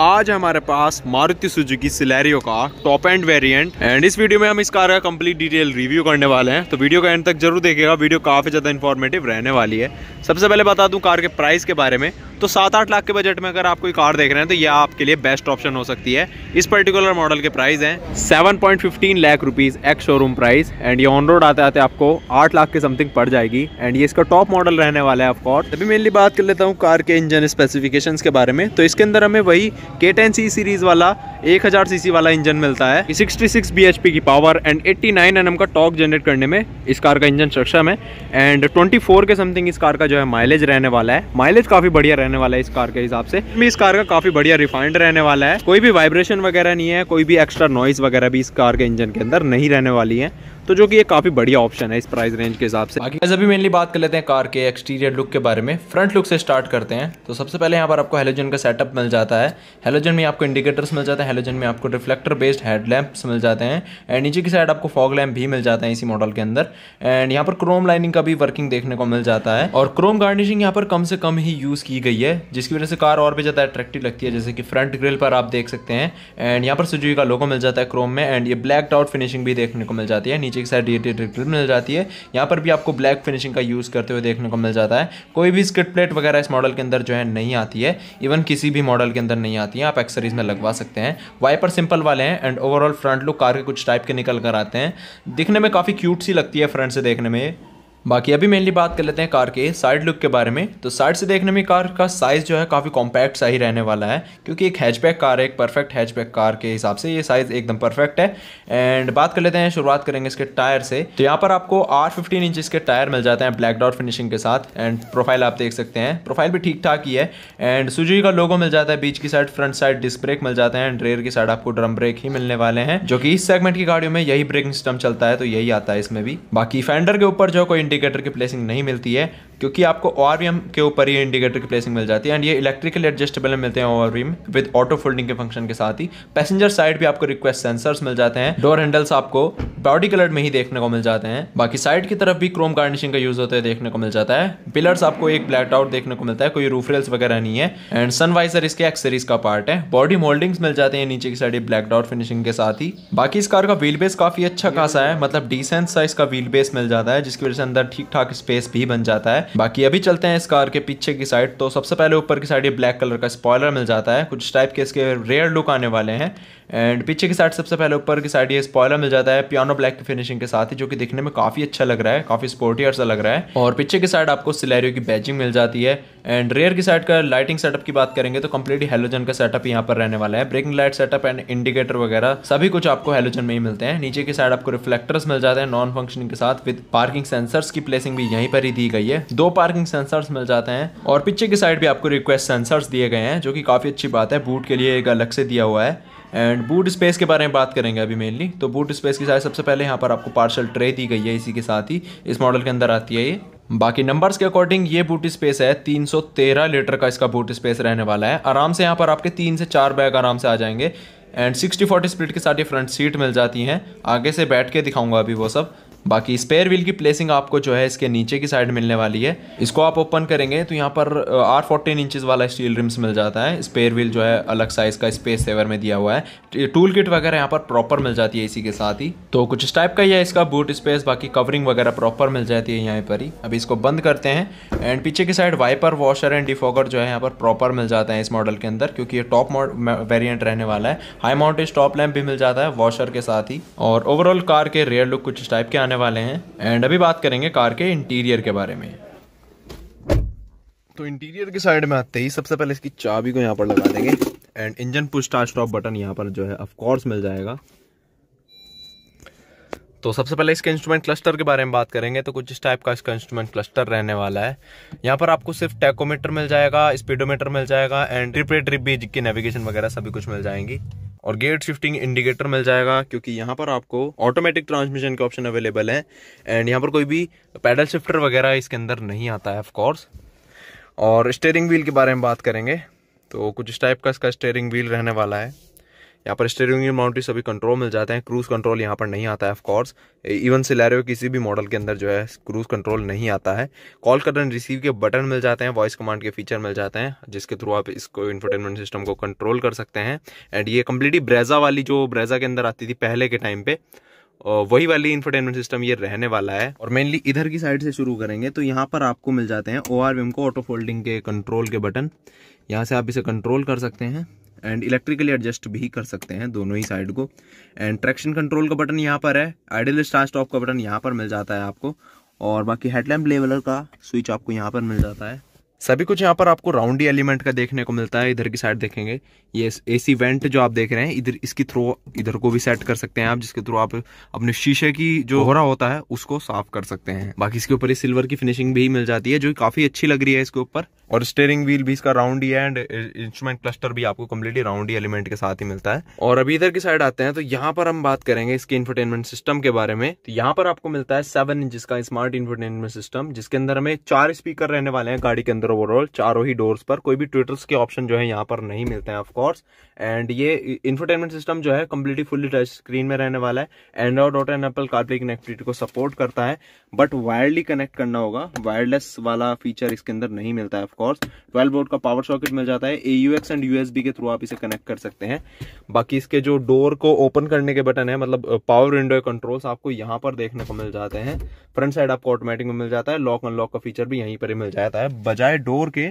आज हमारे पास मारुति सुजुकी सिलेरियो का टॉप एंड वेरिएंट एंड इस वीडियो में हम इस कार का कंप्लीट डिटेल रिव्यू करने वाले हैं तो वीडियो का एंड तक जरूर देखेगा वीडियो काफ़ी ज़्यादा इन्फॉर्मेटिव रहने वाली है सबसे पहले बता दूं कार के प्राइस के बारे में तो सात आठ लाख के बजट में अगर आप कोई कार देख रहे हैं तो यह आपके लिए बेस्ट ऑप्शन हो सकती है इस पर्टिकुलर मॉडल के प्राइस है seven point fifteen lakh rupees ex showroom price and ये ऑन रोड आते आते आपको आठ लाख के समथिंग पड़ जाएगी एंड ये इसका टॉप मॉडल रहने वाला है ऑफकोर्स अभी मेनली बात कर लेता हूँ कार के इंजन स्पेसिफिकेशन के बारे में तो इसके अंदर हमें वही के टेन सी सीरीज़ वाला 1000 सीसी वाला इंजन मिलता है 66 bhp की पावर एंड 89 एम का टॉक जनरेट करने में इस कार का इंजन सक्षम है एंड 24 के समथिंग इस कार का जो है माइलेज रहने वाला है माइलेज काफ़ी बढ़िया रहने वाला है इस कार के हिसाब से इस कार का काफ़ी बढ़िया रिफाइंड रहने वाला है कोई भी वाइब्रेशन वगैरह नहीं है कोई भी एक्स्ट्रा नॉइज़ वगैरह भी इस कार के इंजन के अंदर नहीं रहने वाली है तो जो कि ये काफ़ी बढ़िया ऑप्शन है इस प्राइस रेंज के हिसाब से बाकी अभी मेनली बात कर लेते हैं कार के एक्सटीरियर लुक के बारे में फ्रंट लुक से स्टार्ट करते हैं तो सबसे पहले यहाँ पर आपको हेलोजन का सेटअप मिल जाता है हेलोजन में आपको इंडिकेटर्स मिल जाते हैं हेलोजन में आपको रिफ्लेक्टर बेस्ड हेडलैम्प्स मिल जाते हैं एंड नीचे की साइड आपको फॉग लैम्प भी मिल जाता है इसी मॉडल के अंदर एंड यहाँ पर क्रोम लाइनिंग का भी वर्किंग देखने को मिल जाता है और क्रोम गार्निशिंग यहाँ पर कम से कम ही यूज़ की गई है जिसकी वजह से कार और भी ज़्यादा अट्रैक्टिव लगती है जैसे कि फ्रंट ग्रिल पर आप देख सकते हैं एंड यहाँ पर सुजुई का लोगो मिल जाता है क्रोम में एंड ये ब्लैक आउट फिनिशिंग भी देखने को मिल जाती है नीचे की साइड रेडिएटेड ग्रिल मिल जाती है यहाँ पर भी आपको ब्लैक फिनिशिंग का यूज़ करते हुए देखने को मिल जाता है कोई भी स्किट प्लेट वगैरह इस मॉडल के अंदर जो है नहीं आती है इवन किसी भी मॉडल के अंदर नहीं आती है आप एक्सरीज में लगवा सकते हैं वाइपर सिंपल वाले हैं and overall front look car के कुछ टाइप के निकल कर आते हैं दिखने में काफ़ी क्यूट सी लगती है फ्रंट से देखने में बाकी अभी मेनली बात कर लेते हैं कार के साइड लुक के बारे में तो साइड से देखने में कार का साइज़ जो है काफ़ी कॉम्पैक्ट सा ही रहने वाला है क्योंकि एक हैचबैक कार है एक परफेक्ट हैचबैक कार के हिसाब से ये साइज़ एकदम परफेक्ट है एंड बात कर लेते हैं शुरुआत करेंगे इसके टायर से तो यहाँ पर आपको आठ फिफ्टीन इंच के टायर मिल जाते हैं ब्लैक डॉट फिनिशिंग के साथ एंड प्रोफाइल आप देख सकते हैं प्रोफाइल भी ठीक ठाक ही है एंड सुजुई का लोगो मिल जाता है बीच की side front side disc brake मिल जाते हैं एंड रेयर की साइड आपको ड्रम ब्रेक ही मिलने वाले हैं जो कि इस सेगमेंट की गाड़ियों में यही ब्रेकिंग सिस्टम चलता है तो यही आता है इसमें भी बाकी फेंडर के ऊपर जो कोई इंडिकेटर की प्लेसिंग नहीं मिलती है क्योंकि आपको और भी के ऊपर ही इंडिकेटर की प्लेसिंग मिल जाती है एंड ये इलेक्ट्रिकल एडजस्टेबल में मिलते हैं और विद ऑटो फोल्डिंग के फंक्शन के साथ ही पैसेंजर साइड भी आपको रिक्वेस्ट सेंसर्स मिल जाते हैं डोर हैंडल्स आपको बॉडी कलर में ही देखने को मिल जाते हैं बाकी साइड की तरफ भी क्रोम गार्निशिंग का यूज होते हुए देखने को मिल जाता है पिलर्स आपको एक ब्लैट आउट देखने को मिलता है कोई रूफ रेल्स वगैरह नहीं है एंड सनवाइजर इसके एक्सेरीज का पार्ट है बॉडी मोल्डिंग्स मिल जाते हैं नीचे की साइड ब्लैक आउट फिनिशिंग के साथ ही बाकी इस कार का व्हील बेस काफी अच्छा खासा है मतलब डिसेंट साइज का व्हील बेस मिल जाता है जिसकी वजह से अंदर ठीक ठाक स्पेस भी बन जाता है बाकी अभी चलते हैं इस कार के पीछे की साइड तो सबसे पहले ऊपर की साइड ये ब्लैक कलर का स्पॉयलर मिल जाता है कुछ टाइप के इसके रेयर लुक आने वाले हैं एंड पीछे की साइड सबसे पहले ऊपर की साइड ये स्पॉयलर मिल जाता है पियानो ब्लैक की फिनिशिंग के साथ ही जो कि दिखने में काफ़ी अच्छा लग रहा है काफ़ी स्पोर्टियर अर्सा लग रहा है और पीछे की साइड आपको सिलेरियो की बैजिंग मिल जाती है एंड रेयर की साइड का लाइटिंग सेटअप की बात करेंगे तो कंप्लीटली हेलोजन का सेटअप यहाँ पर रहने वाला है braking light setup and indicator वगैरह सभी कुछ आपको हेलोजन में ही मिलते हैं नीचे की साइड आपको रिफ्लेक्टर्स मिल जाते हैं नॉन फंक्शनिंग के साथ विद पार्किंग सेंसर्स की प्लेसिंग भी यहीं पर ही दी गई है दो पार्किंग सेंसर्स मिल जाते हैं और पीछे की साइड भी आपको रिक्वेस्ट सेंसर्स दिए गए हैं जो कि काफ़ी अच्छी बात है बूट के लिए एक अलग से दिया हुआ है एंड बूट स्पेस के बारे में बात करेंगे अभी मेनली तो बूट स्पेस की साथ सबसे पहले यहाँ पर आपको पार्सल ट्रे दी गई है इसी के साथ ही इस मॉडल के अंदर आती है ये बाकी नंबर्स के अकॉर्डिंग ये बूट स्पेस है 313 लीटर का इसका बूट स्पेस रहने वाला है आराम से यहाँ पर आपके तीन से चार बैग आराम से आ जाएंगे एंड सिक्सटी फोर्टी स्प्लिट के साथ ये फ्रंट सीट मिल जाती हैं आगे से बैठ के दिखाऊंगा अभी वो सब बाकी स्पेयर व्हील की प्लेसिंग आपको जो है इसके नीचे की साइड मिलने वाली है इसको आप ओपन करेंगे तो यहाँ पर आर फोर्टीन इंचज़ वाला स्टील रिम्स मिल जाता है स्पेयर व्हील जो है अलग साइज़ का स्पेस सेवर में दिया हुआ है टूल किट वगैरह यहाँ पर प्रॉपर मिल जाती है इसी के साथ ही तो कुछ इस टाइप का ही है इसका बूट स्पेस बाकी कवरिंग वगैरह प्रॉपर मिल जाती है यहाँ पर ही अभी इसको बंद करते हैं एंड पीछे की side wiper washer and defogger जो है यहाँ पर प्रॉपर मिल जाता है इस मॉडल के अंदर क्योंकि ये टॉप वेरियंट रहने वाला है हाई माउंटेज टॉप लैम्प भी मिल जाता है वॉशर के साथ ही और ओवरऑल कार के रेयर लुक कुछ इस टाइप के आने वाले हैं एंड अभी बात करेंगे कार के इंटीरियर के बारे में तो इंटीरियर के साइड में आते ही सबसे पहले इसकी चाबी को यहाँ पर लगा देंगे and engine push start stop button यहाँ पर जो है ऑफकोर्स मिल जाएगा तो सबसे पहले इसके इंस्ट्रूमेंट क्लस्टर के बारे में बात करेंगे तो कुछ इस टाइप का इसका इंस्ट्रूमेंट क्लस्टर रहने वाला है यहाँ पर आपको सिर्फ टैकोमीटर मिल जाएगा स्पीडोमीटर मिल जाएगा एंड ट्रिप ट्रिप बीज की नेविगेशन वगैरह सभी कुछ मिल जाएंगी और गेट शिफ्टिंग इंडिकेटर मिल जाएगा क्योंकि यहाँ पर आपको ऑटोमेटिक ट्रांसमिशन के ऑप्शन अवेलेबल हैं एंड यहाँ पर कोई भी पैडल शिफ्टर वगैरह इसके अंदर नहीं आता है ऑफकोर्स और स्टेयरिंग व्हील के बारे में बात करेंगे तो कुछ इस टाइप का इसका स्टेयरिंग व्हील रहने वाला है यहाँ पर स्टेयरिंग व्हील माउंटेड सभी कंट्रोल मिल जाते हैं क्रूज कंट्रोल यहाँ पर नहीं आता है ऑफकोर्स इवन सिलेरियो किसी भी मॉडल के अंदर जो है क्रूज कंट्रोल नहीं आता है कॉल कर रिसीव के बटन मिल जाते हैं वॉइस कमांड के फीचर मिल जाते हैं जिसके थ्रू आप इसको इन्फोटेनमेंट सिस्टम को कंट्रोल कर सकते हैं एंड ये कम्प्लीटली ब्रेजा वाली जो ब्रेजा के अंदर आती थी पहले के टाइम पे वही वाली इन्फोटेनमेंट सिस्टम ये रहने वाला है और मेनली इधर की साइड से शुरू करेंगे तो यहाँ पर आपको मिल जाते हैं ओ को ऑटो फोल्डिंग के कंट्रोल के बटन यहाँ से आप इसे कंट्रोल कर सकते हैं एंड इलेक्ट्रिकली एडजस्ट भी कर सकते हैं दोनों ही साइड को एंड ट्रैक्शन कंट्रोल का बटन यहाँ पर है आइडल स्टार्ट स्टॉप का बटन यहाँ पर मिल जाता है आपको और बाकी हेडलैम्प लेवलर का स्विच आपको यहाँ पर मिल जाता है सभी कुछ यहाँ पर आपको राउंडी एलिमेंट का देखने को मिलता है इधर की साइड देखेंगे ये एसी वेंट जो आप देख रहे हैं इधर इसकी थ्रो इधर को भी सेट कर सकते हैं आप जिसके थ्रू आप अपने शीशे की जो हो रहा होता है उसको साफ कर सकते हैं बाकी इसके ऊपर सिल्वर की फिनिशिंग भी मिल जाती है जो काफी अच्छी लग रही है इसके ऊपर और स्टेयरिंग व्हील भी इसका राउंड ही है एंड इंस्ट्रूमेंट क्लस्टर भी आपको कम्प्लीटली राउंड एलिमेंट के साथ ही मिलता है और अभी इधर की साइड आते हैं तो यहाँ पर हम बात करेंगे इसके इन्फरटेनमेंट सिस्टम के बारे में तो यहाँ पर आपको मिलता है सेवन इंच का स्मार्ट इन्फरटेनमेंट सिस्टम जिसके अंदर हमें चार स्पीकर रहने वाले हैं गाड़ी के अंदर ट्विटर ओवरऑल चारों ही डोर्स पर कोई भी ट्विटर्स के ऑप्शन जो है यहाँ पर नहीं मिलते हैं ऑफकोर्स एंड ये इन्फोटेनमेंट सिस्टम जो है कम्प्लीटली फुल्ली टच स्क्रीन में रहने वाला है Android auto and Apple CarPlay connectivity को सपोर्ट करता है बट वायरली कनेक्ट करना होगा वायरलेस वाला फीचर इसके अंदर नहीं मिलता है ऑफकोर्स ट्वेल्व बोर्ड का पावर सॉकेट मिल जाता है A U X and USB के थ्रू आप इसे कनेक्ट कर सकते हैं बाकी इसके जो डोर को ओपन करने के बटन है मतलब पावर विंडो कंट्रोल्स आपको यहाँ पर देखने को मिल जाते हैं फ्रंट साइड आपको ऑटोमेटिक में मिल जाता है लॉक अनलॉक का फीचर भी यहीं पर ही मिल जाता है बजाय डोर के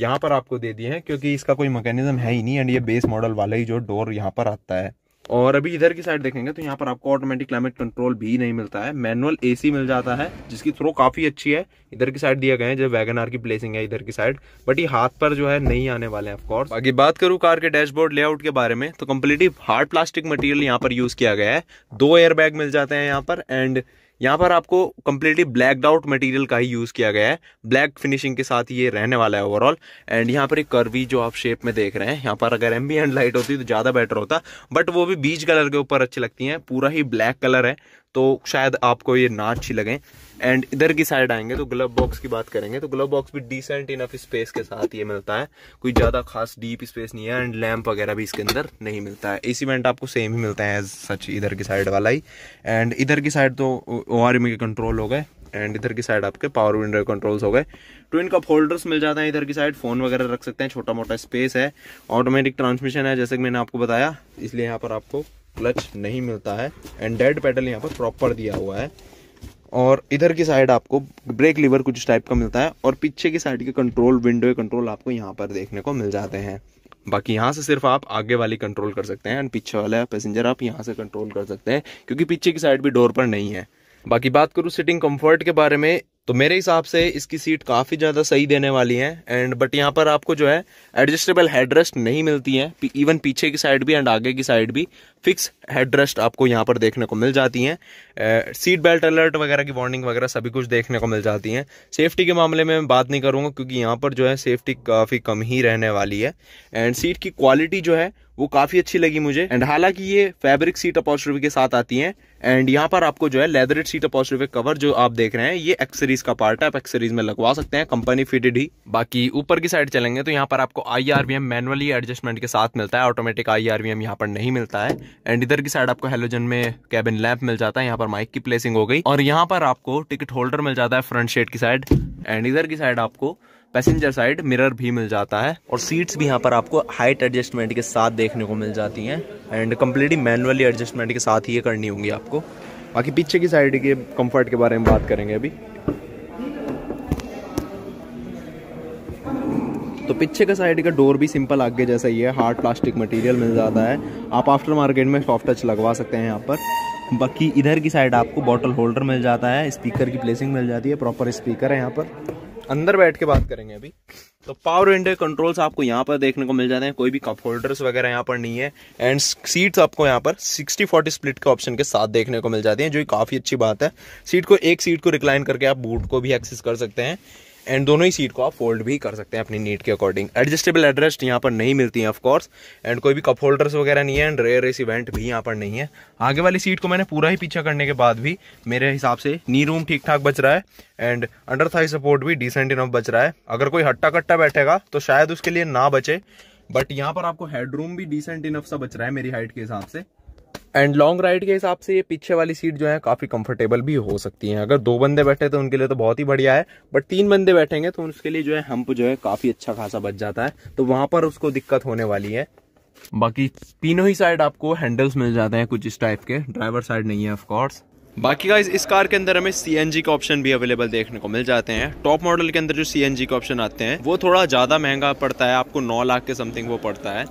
यहाँ पर आपको दे दिए हैं क्योंकि इसका कोई मैकेनिज्म है ही नहीं एंड ये बेस मॉडल वाला ही जो डोर यहाँ पर आता है और अभी इधर की साइड देखेंगे तो यहाँ पर आपको ऑटोमेटिक क्लाइमेट कंट्रोल भी नहीं मिलता है मैनुअल एसी मिल जाता है जिसकी थ्रो काफी अच्छी है इधर की साइड दिया गया है जो वैगन आर की प्लेसिंग है इधर की साइड बट ये हाथ पर जो है नहीं आने वाले हैं ऑफकोर्स बाकी बात करूँ कार के डैशबोर्ड लेआउट के बारे में तो कम्प्लीटली हार्ड प्लास्टिक मटीरियल यहाँ पर यूज किया गया है दो एयर मिल जाते हैं यहाँ पर एंड यहाँ पर आपको कम्प्लीटली ब्लैकड आउट मटेरियल का ही यूज़ किया गया है ब्लैक फिनिशिंग के साथ ये रहने वाला है ओवरऑल एंड यहाँ पर एक कर्वी जो आप शेप में देख रहे हैं यहाँ पर अगर एंड लाइट होती तो ज़्यादा बेटर होता बट वो भी बीच कलर के ऊपर अच्छी लगती हैं पूरा ही ब्लैक कलर है तो शायद आपको ये ना अच्छी लगे एंड इधर की साइड आएंगे तो ग्लव बॉक्स की बात करेंगे तो ग्लव बॉक्स भी डिसेंट इनफ स्पेस के साथ ये मिलता है कोई ज़्यादा खास डीप स्पेस नहीं है एंड लैम्प वगैरह भी इसके अंदर नहीं मिलता है ए वेंट आपको सेम ही मिलता है एज सच इधर की साइड वाला ही एंड इधर की साइड तो ओ आर एम के कंट्रोल हो गए एंड इधर की साइड आपके पावर विंडो कंट्रोल्स हो गए ट्विन तो इनका फोल्डर्स मिल जाता है इधर की साइड फोन वगैरह रख सकते हैं छोटा मोटा स्पेस है ऑटोमेटिक ट्रांसमिशन है जैसे कि मैंने आपको बताया इसलिए यहाँ पर आपको क्लच नहीं मिलता है एंड डेड पेडल यहाँ पर प्रॉपर दिया हुआ है और इधर की साइड आपको ब्रेक लीवर कुछ टाइप का मिलता है और पीछे की साइड के कंट्रोल विंडो कंट्रोल आपको यहाँ पर देखने को मिल जाते हैं बाकी यहाँ से सिर्फ आप आगे वाली कंट्रोल कर सकते हैं एंड पीछे वाला पैसेंजर आप यहाँ से कंट्रोल कर सकते हैं क्योंकि पीछे की साइड भी डोर पर नहीं है बाकी बात करूँ सिटिंग कंफर्ट के बारे में तो मेरे हिसाब से इसकी सीट काफ़ी ज़्यादा सही देने वाली है एंड बट यहाँ पर आपको जो है एडजस्टेबल हेडरेस्ट नहीं मिलती है इवन पीछे की साइड भी एंड आगे की साइड भी फिक्स हेडरेस्ट आपको यहाँ पर देखने को मिल जाती हैं सीट बेल्ट अलर्ट वगैरह की वार्निंग वगैरह सभी कुछ देखने को मिल जाती हैं सेफ्टी के मामले में मैं बात नहीं करूंगा क्योंकि यहाँ पर जो है सेफ्टी काफ़ी कम ही रहने वाली है एंड सीट की क्वालिटी जो है वो काफ़ी अच्छी लगी मुझे एंड हालांकि ये फैब्रिक सीट अपॉस्ट्रोफी के साथ आती हैं एंड यहाँ पर आपको जो है लेदरेट सीट अपॉस्ट्रोफी कवर जो आप देख रहे हैं ये एक्सरीज का पार्ट है आप एक्सरीज में लगवा सकते हैं कंपनी फिटेड ही बाकी ऊपर की साइड चलेंगे तो यहाँ पर आपको I R V M manually adjustment के साथ मिलता है automatic I R V M यहाँ पर नहीं मिलता है एंड इधर की साइड आपको हेलोजन में कैबिन लैम्प मिल जाता है यहाँ पर माइक की प्लेसिंग हो गई और यहाँ पर आपको टिकट होल्डर मिल जाता है फ्रंट शेड की साइड एंड इधर की साइड आपको पैसेंजर साइड मिरर भी मिल जाता है और सीट्स भी यहाँ पर आपको हाइट एडजस्टमेंट के साथ देखने को मिल जाती हैं एंड कम्प्लीटली मैनुअली एडजस्टमेंट के साथ ही ये करनी होंगी आपको बाकी पीछे की साइड के कंफर्ट के बारे में बात करेंगे अभी तो पीछे का साइड का डोर भी सिंपल आगे जैसा ही है हार्ड प्लास्टिक मटेरियल मिल जाता है आप आफ्टर मार्केट में सॉफ्ट टच लगवा सकते हैं यहाँ पर बाकी इधर की साइड आपको बॉटल होल्डर मिल जाता है स्पीकर की प्लेसिंग मिल जाती है प्रॉपर स्पीकर है यहाँ पर अंदर बैठ के बात करेंगे अभी तो पावर विंडो कंट्रोल्स आपको यहाँ पर देखने को मिल जाते हैं कोई भी कप होल्डर्स वगैरह यहाँ पर नहीं है एंड सीट्स आपको यहाँ पर 60 40 स्प्लिट के ऑप्शन के साथ देखने को मिल जाती हैं जो काफ़ी अच्छी बात है सीट को एक सीट को रिक्लाइन करके आप बूट को भी एक्सेस कर सकते हैं एंड दोनों ही सीट को आप फोल्ड भी कर सकते हैं अपनी नीड के अकॉर्डिंग एडजस्टेबल एड्रेस्ट यहाँ पर नहीं मिलती है ऑफकोर्स एंड कोई भी कप होल्डर्स वगैरह नहीं है एंड रेयर रेस इवेंट भी यहाँ पर नहीं है आगे वाली सीट को मैंने पूरा ही पीछा करने के बाद भी मेरे हिसाब से नी रूम ठीक ठाक बच रहा है एंड अंडर थाई सपोर्ट भी डिसेंट इनफ बच रहा है अगर कोई हट्टा कट्टा बैठेगा तो शायद उसके लिए ना बचे बट यहाँ पर आपको हेडरूम भी डिसेंट इनफ सा बच रहा है मेरी हाइट के हिसाब से एंड लॉन्ग राइड के हिसाब से ये पीछे वाली सीट जो है काफ़ी कंफर्टेबल भी हो सकती है अगर दो बंदे बैठे तो उनके लिए तो बहुत ही बढ़िया है बट तीन बंदे बैठेंगे तो उसके लिए जो है हम्प जो है काफ़ी अच्छा खासा बच जाता है तो वहां पर उसको दिक्कत होने वाली है बाकी तीनों ही साइड आपको हैंडल्स मिल जाते हैं कुछ इस टाइप के ड्राइवर साइड नहीं है ऑफकोर्स बाकी गाइज इस कार के अंदर हमें सी का ऑप्शन भी अवेलेबल देखने को मिल जाते हैं टॉप मॉडल के अंदर जो सी के ऑप्शन आते हैं वो थोड़ा ज़्यादा महंगा पड़ता है आपको नौ लाख के समथिंग वो पड़ता है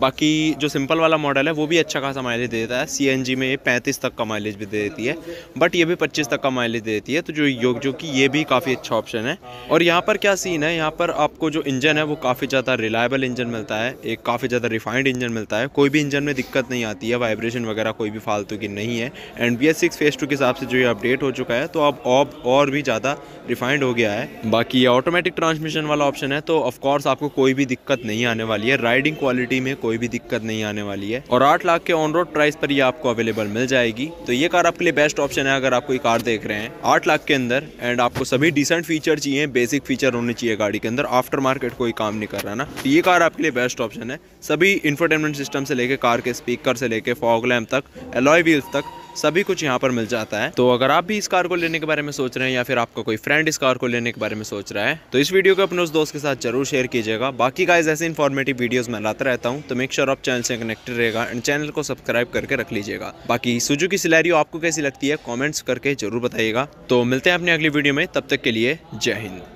बाकी जो सिंपल वाला मॉडल है वो भी अच्छा खासा माइलेज दे देता है सी में ये पैंतीस तक का माइलेज भी दे देती है बट ये भी पच्चीस तक का माइलेज दे देती है तो जो योग जो कि ये भी काफ़ी अच्छा ऑप्शन है और यहाँ पर क्या सीन है यहाँ पर आपको जो इंजन है वो काफ़ी ज़्यादा रिलायबल इंजन मिलता है एक काफ़ी ज़्यादा रिफाइंड इंजन मिलता है कोई भी इंजन में दिक्कत नहीं आती है वाइब्रेशन वगैरह कोई भी फालतू की नहीं है and B S six phase two के हिसाब से जो ये अपडेट हो चुका है तो अब ऑब और भी ज़्यादा रिफाइंड हो गया है बाकी ये ऑटोमेटिक ट्रांसमिशन वाला ऑप्शन है तो ऑफकोर्स आपको कोई भी दिक्कत नहीं आने वाली है राइडिंग क्वालिटी में कोई भी दिक्कत नहीं आने वाली है और आठ लाख के ऑन रोड प्राइस पर ये आपको अवेलेबल मिल जाएगी तो ये कार आपके लिए बेस्ट ऑप्शन है अगर आप कोई कार देख रहे हैं आठ लाख के अंदर एंड आपको सभी डिसेंट फीचर चाहिए बेसिक फीचर होने चाहिए गाड़ी के अंदर आफ्टर मार्केट कोई काम नहीं कर रहा ना तो ये कार आपके लिए बेस्ट ऑप्शन है सभी इंफोटेनमेंट सिस्टम से लेकर कार के स्पीकर से लेकर फॉग लैम्प तक एलॉय व्हील्स तक सभी कुछ यहाँ पर मिल जाता है तो अगर आप भी इस कार को लेने के बारे में सोच रहे हैं या फिर आपका कोई फ्रेंड इस कार को लेने के बारे में सोच रहा है तो इस वीडियो को अपने उस दोस्त के साथ जरूर शेयर कीजिएगा बाकी गाइज ऐसे इन्फॉर्मेटिव वीडियो मैं लाता रहता हूँ तो मेक श्योर आप चैनल से कनेक्टेड रहेगा एंड चैनल को सब्सक्राइब करके रख लीजिएगा बाकी सुजू की सिलैरी आपको कैसी लगती है कॉमेंट्स करके जरूर बताइएगा तो मिलते हैं अपने अगली वीडियो में तब तक के लिए जय हिंद